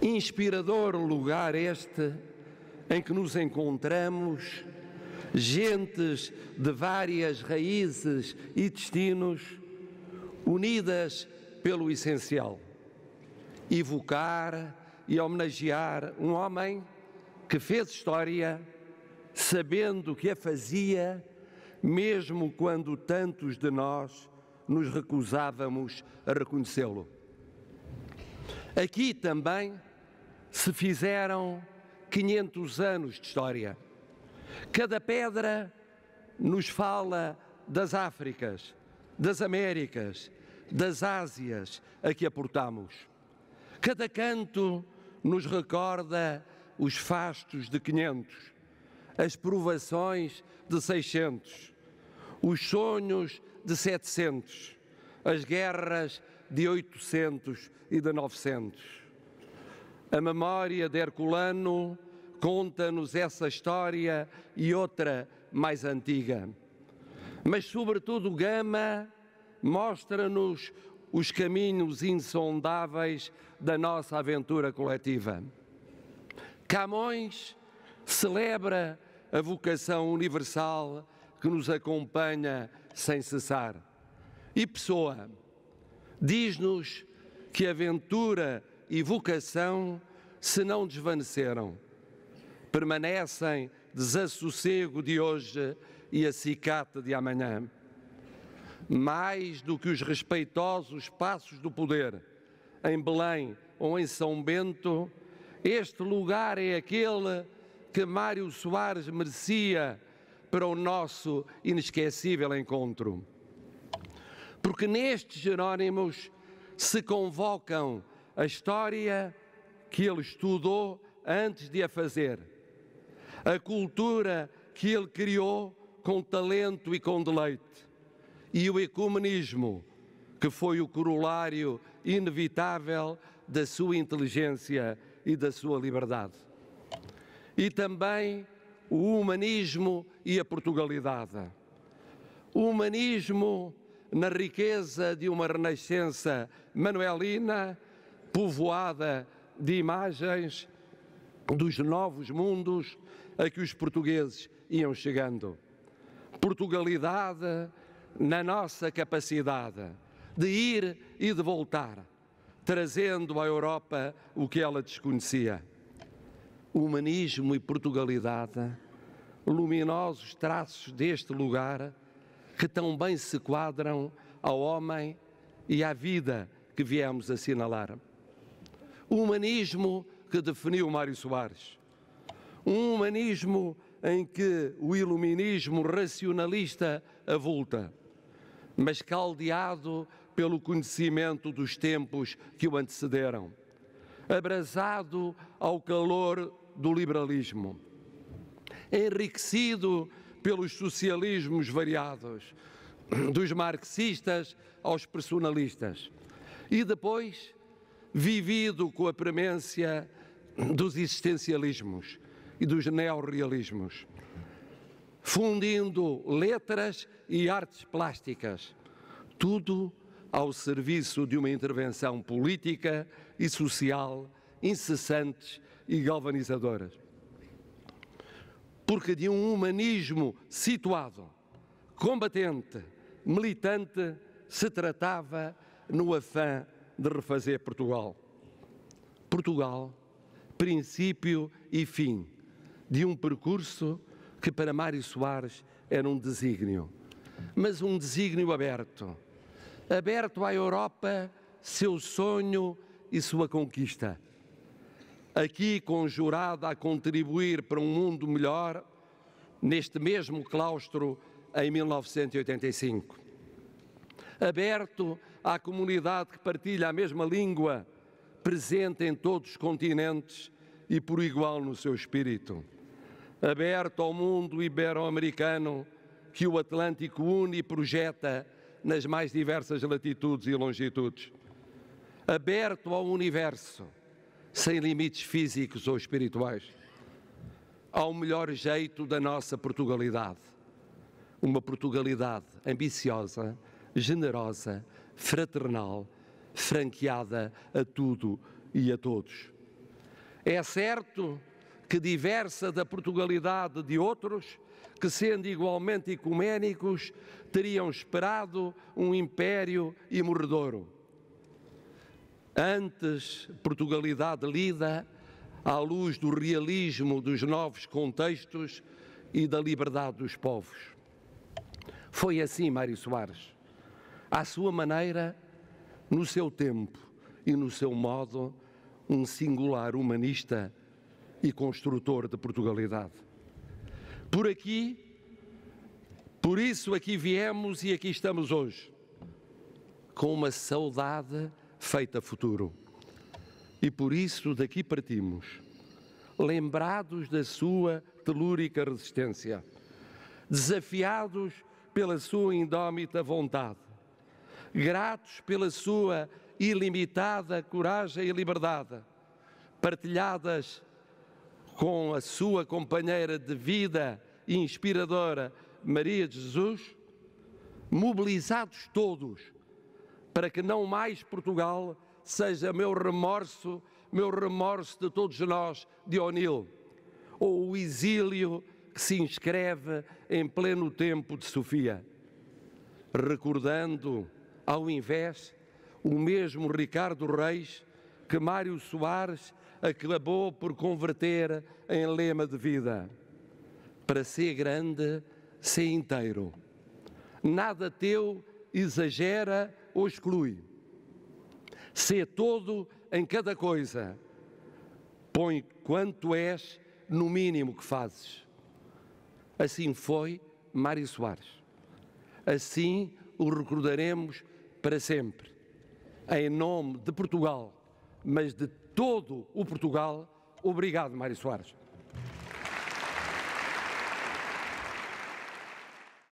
Inspirador lugar este em que nos encontramos, gentes de várias raízes e destinos, unidas pelo essencial: evocar e homenagear um homem que fez história, sabendo que a fazia, mesmo quando tantos de nós nos recusávamos a reconhecê-lo. Aqui também se fizeram 500 anos de história. Cada pedra nos fala das Áfricas, das Américas, das Ásias a que aportamos. Cada canto nos recorda os fastos de 500, as provações de 600, os sonhos de 700, as guerras de 800 e de 900 a memória de Herculano conta-nos essa história e outra mais antiga. Mas, sobretudo, Gama mostra-nos os caminhos insondáveis da nossa aventura coletiva. Camões celebra a vocação universal que nos acompanha sem cessar. E Pessoa diz-nos que a aventura e vocação se não desvaneceram. Permanecem desassossego de hoje e acicate de amanhã. Mais do que os respeitosos passos do poder, em Belém ou em São Bento, este lugar é aquele que Mário Soares merecia para o nosso inesquecível encontro. Porque nestes Jerônimos se convocam a história que ele estudou antes de a fazer, a cultura que ele criou com talento e com deleite, e o ecumenismo, que foi o corolário inevitável da sua inteligência e da sua liberdade. E também o humanismo e a Portugalidade. O humanismo na riqueza de uma renascença manuelina povoada de imagens dos novos mundos a que os portugueses iam chegando. Portugalidade na nossa capacidade de ir e de voltar, trazendo à Europa o que ela desconhecia. Humanismo e Portugalidade, luminosos traços deste lugar que tão bem se quadram ao homem e à vida que viemos assinalar. O humanismo que definiu Mário Soares. Um humanismo em que o iluminismo racionalista avulta, mas caldeado pelo conhecimento dos tempos que o antecederam, abrasado ao calor do liberalismo, enriquecido pelos socialismos variados, dos marxistas aos personalistas, e depois vivido com a premência dos existencialismos e dos neorrealismos, fundindo letras e artes plásticas, tudo ao serviço de uma intervenção política e social incessantes e galvanizadoras. Porque de um humanismo situado, combatente, militante, se tratava no afã de refazer Portugal. Portugal, princípio e fim de um percurso que para Mário Soares era um desígnio, mas um desígnio aberto aberto à Europa, seu sonho e sua conquista. Aqui conjurada a contribuir para um mundo melhor, neste mesmo claustro em 1985. Aberto à comunidade que partilha a mesma língua, presente em todos os continentes e por igual no seu espírito. Aberto ao mundo ibero-americano que o Atlântico une e projeta nas mais diversas latitudes e longitudes. Aberto ao universo, sem limites físicos ou espirituais. Ao melhor jeito da nossa Portugalidade. Uma Portugalidade ambiciosa, generosa, fraternal, franqueada a tudo e a todos. É certo que diversa da Portugalidade de outros, que sendo igualmente ecuménicos, teriam esperado um império imorredouro. Antes, Portugalidade lida à luz do realismo dos novos contextos e da liberdade dos povos. Foi assim Mário Soares à sua maneira, no seu tempo e no seu modo, um singular humanista e construtor de Portugalidade. Por aqui, por isso aqui viemos e aqui estamos hoje, com uma saudade feita futuro. E por isso daqui partimos, lembrados da sua telúrica resistência, desafiados pela sua indómita vontade gratos pela sua ilimitada coragem e liberdade, partilhadas com a sua companheira de vida e inspiradora, Maria de Jesus, mobilizados todos para que não mais Portugal seja meu remorso, meu remorso de todos nós, de O'Neill, ou o exílio que se inscreve em pleno tempo de Sofia, recordando ao invés, o mesmo Ricardo Reis que Mário Soares acabou por converter em lema de vida. Para ser grande, ser inteiro. Nada teu exagera ou exclui. Ser todo em cada coisa. Põe quanto és no mínimo que fazes. Assim foi Mário Soares. Assim o recordaremos para sempre. Em nome de Portugal, mas de todo o Portugal, obrigado, Mário Soares.